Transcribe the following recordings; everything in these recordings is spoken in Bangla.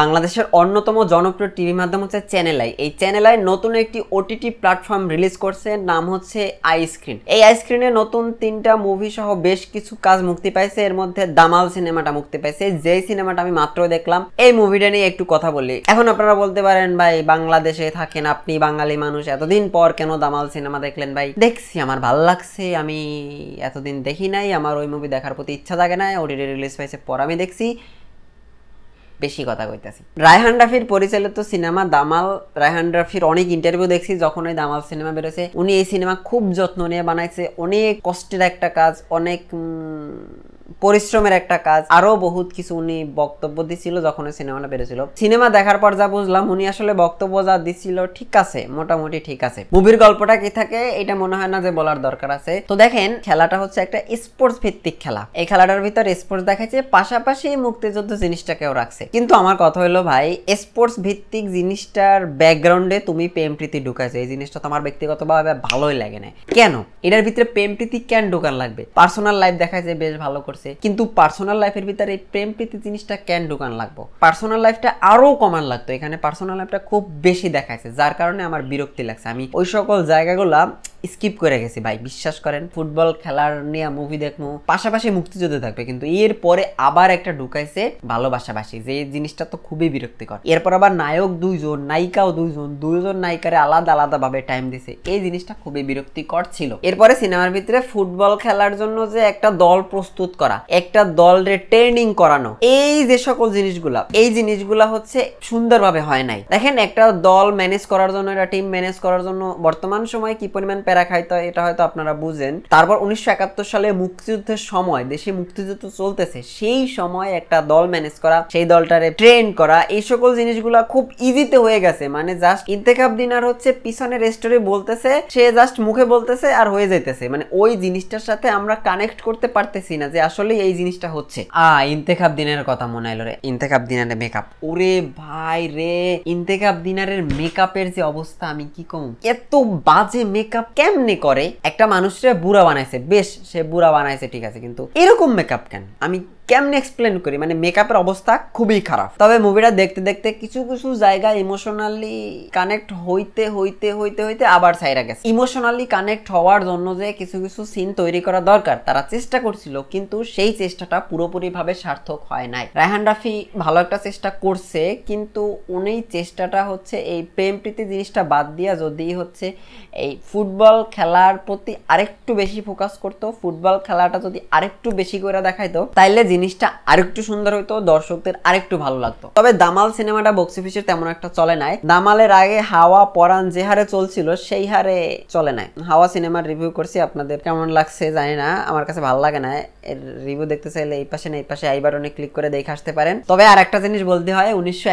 বাংলাদেশের অন্যতম জনপ্রিয় টিভি মাধ্যম হচ্ছে চ্যানেল আই এই চ্যানেল আই নতুন একটি ওটিটি প্ল্যাটফর্ম রিলিজ করছে নাম হচ্ছে আইস্ক্রিন এই আইস্ক্রিনে নতুন তিনটা মুভি সহ বেশ কিছু কাজ মুক্তি পাইছে এর মধ্যে দামাল সিনেমাটা মুক্তি পাইছে যেই সিনেমাটা আমি মাত্র দেখলাম এই মুভিটা নিয়ে একটু কথা বলি এখন আপনারা বলতে পারেন ভাই বাংলাদেশে থাকেন আপনি বাঙালি মানুষ এতদিন পর কেন দামাল সিনেমা দেখলেন ভাই দেখছি আমার ভাল লাগছে আমি এতদিন দেখি নাই আমার ওই মুভি দেখার প্রতি ইচ্ছা থাকে না ওটিটি রিলিজ পাইছে পর আমি দেখছি বেশি কথা কইতেছি রায়হান রাফির পরিচালিত সিনেমা দামাল রায়হান রাফির অনেক ইন্টারভিউ দেখছি যখন ওই দামাল সিনেমা বেরোছে উনি এই সিনেমা খুব যত্ন নিয়ে বানাইছে অনেক কষ্টের একটা কাজ অনেক পরিশ্রমের একটা কাজ আরো বহুত কিছু উনি বক্তব্য দিছিল যখন সিনেমাটা বেরোছিল সিনেমা দেখার পর যা বুঝলাম উনি আসলে বক্তব্য যা দিছিল ঠিক আছে মোটামুটি ঠিক আছে মুভির গল্পটা কি থাকে এটা মনে হয় না যে বলার দরকার আছে তো দেখেন খেলাটা হচ্ছে একটা স্পোর্টস ভিত্তিক খেলা এই খেলাটার ভিতর স্পোর্টস দেখাচ্ছে পাশাপাশি মুক্তিযুদ্ধ জিনিসটাকেও রাখছে কিন্তু আমার কথা হলো ভাই স্পোর্টস ভিত্তিক জিনিসটার ব্যাকগ্রাউন্ডে তুমি প্রেম প্রীতি ঢুকাইছো এই জিনিসটা তো আমার ব্যক্তিগতভাবে ভালোই লাগে না কেন এটার ভিতরে প্রেম প্রীতি কেন ঢুকার লাগবে পার্সোনাল লাইফ দেখাচ্ছে বেশ ভালো করে করছে কিন্তু পার্সোনাল লাইফের ভিতরে এই প্রেম প্রীতি জিনিসটা কেন ঢুকান লাগবো পার্সোনাল লাইফটা আরও কমান লাগতো এখানে পার্সোনাল লাইফটা খুব বেশি দেখাইছে যার কারণে আমার বিরক্তি লাগছে আমি ওই সকল জায়গাগুলা স্কিপ করে গেছি ভাই বিশ্বাস করেন ফুটবল খেলার নিয়ে মুভি দেখবো পাশাপাশি মুক্তিযুদ্ধ থাকবে কিন্তু এর পরে আবার একটা ঢুকাইছে ভালোবাসাবাসি যে জিনিসটা তো খুবই বিরক্তিকর এরপর আবার নায়ক দুইজন নায়িকাও দুইজন দুইজন নায়িকারে আলাদা আলাদা ভাবে টাইম দিছে এই জিনিসটা খুবই বিরক্তিকর ছিল এরপরে সিনেমার ভিতরে ফুটবল খেলার জন্য যে একটা দল প্রস্তুত করা একটা দল রে ট্রেনিং করানো এই যে সকল জিনিসগুলা এই জিনিসগুলা হচ্ছে সুন্দরভাবে হয় নাই দেখেন একটা দল ম্যানেজ করার জন্য একটা টিম ম্যানেজ করার জন্য বর্তমান সময় কি পরিমাণ প্যারা খাইতে হয় এটা হয়তো আপনারা বুঝেন তারপর উনিশশো সালে মুক্তিযুদ্ধের সময় দেশে মুক্তিযুদ্ধ চলতেছে সেই সময় একটা দল ম্যানেজ করা সেই দলটারে ট্রেন করা এই সকল জিনিসগুলো খুব ইজিতে হয়ে গেছে মানে জাস্ট ইন্তেকাব দিনার হচ্ছে পিছনের স্টোরি বলতেছে সে জাস্ট মুখে বলতেছে আর হয়ে যেতেছে মানে ওই জিনিসটার সাথে আমরা কানেক্ট করতে পারতেছি না যে আসলে এই জিনিসটা হচ্ছে আ ইন্তেখাব দিনের কথা মনে হলো রে ইন্তেখাব দিনারের মেকআপ ওরে ভাই রে ইন্তেখাব দিনারের মেকআপের যে অবস্থা আমি কি কম এত বাজে মেকআপ কেমনে করে একটা মানুষের বুড়া বানাইছে বেশ সে বুড়া বানাইছে ঠিক আছে কিন্তু এরকম মেকআপ কেন আমি কেমনি এক্সপ্লেন করি মানে মেকআপের অবস্থা খুবই খারাপ তবে মুভিটা দেখতে দেখতে কিছু কিছু জায়গা ইমোশনালি কানেক্ট হইতে হইতে হইতে হইতে আবার সাইরা গেছে ইমোশনালি কানেক্ট হওয়ার জন্য যে কিছু কিছু সিন তৈরি করা দরকার তারা চেষ্টা করছিল কিন্তু সেই চেষ্টাটা পুরোপুরিভাবে সার্থক হয় নাই রায়হান রাফি ভালো একটা চেষ্টা করছে কিন্তু উনি চেষ্টাটা হচ্ছে এই প্রেম প্রীতি জিনিসটা বাদ দিয়া যদি হচ্ছে এই ফুটবল খেলার প্রতি আরেকটু বেশি ফোকাস করতো ফুটবল খেলাটা যদি আরেকটু বেশি করে দেখাইতো তাইলে জিনিসটা আরেকটু সুন্দর হইতো দর্শকদের আরেকটু ভালো লাগতো তবে দামাল সিনেমাটা বক্স অফিসে তেমন একটা চলে নাই দামালের আগে হাওয়া পরাণ যে হারে চলছিল সেই হারে চলে নাই হাওয়া সিনেমার রিভিউ করছি আপনাদের কেমন লাগছে জানি না আমার কাছে ভালো লাগে না এর রিভিউ দেখতে চাইলে এই পাশে না এই পাশে আইবার অনেক ক্লিক করে দেখে আসতে পারেন তবে আর একটা জিনিস বলতে হয় উনিশশো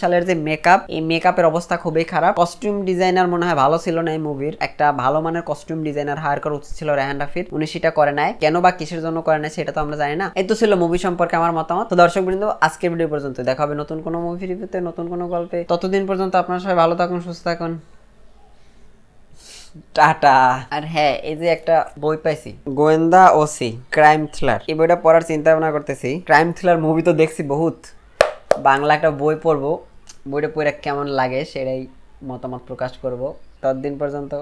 সালের যে মেকআপ এই মেকআপের অবস্থা খুবই খারাপ কস্টিউম ডিজাইনার মনে হয় ভালো ছিল না এই মুভির একটা ভালো মানের কস্টিউম ডিজাইনার হায়ার করা উচিত ছিল রেহান রাফির উনি সেটা করে নাই কেন বা কিসের জন্য করে নাই সেটা তো আমরা জানি না এই তো ছিল মুভি সম্পর্কে আমার মতামত তো দর্শক বৃন্দ আজকের ভিডিও পর্যন্ত দেখা হবে নতুন কোনো মুভি রিভিউতে নতুন কোনো গল্পে ততদিন পর্যন্ত আপনার সবাই ভালো থাকুন সুস্থ থাকুন টাটা আর হ্যাঁ এই যে একটা বই পাইছি গোয়েন্দা ওসি ক্রাইম থ্রিলার এই বইটা পড়ার চিন্তা ভাবনা করতেছি ক্রাইম থ্রিলার মুভি তো দেখছি বহুত বাংলা একটা বই পড়বো বইটা পড়ে কেমন লাগে সেটাই মতামত প্রকাশ করব ততদিন পর্যন্ত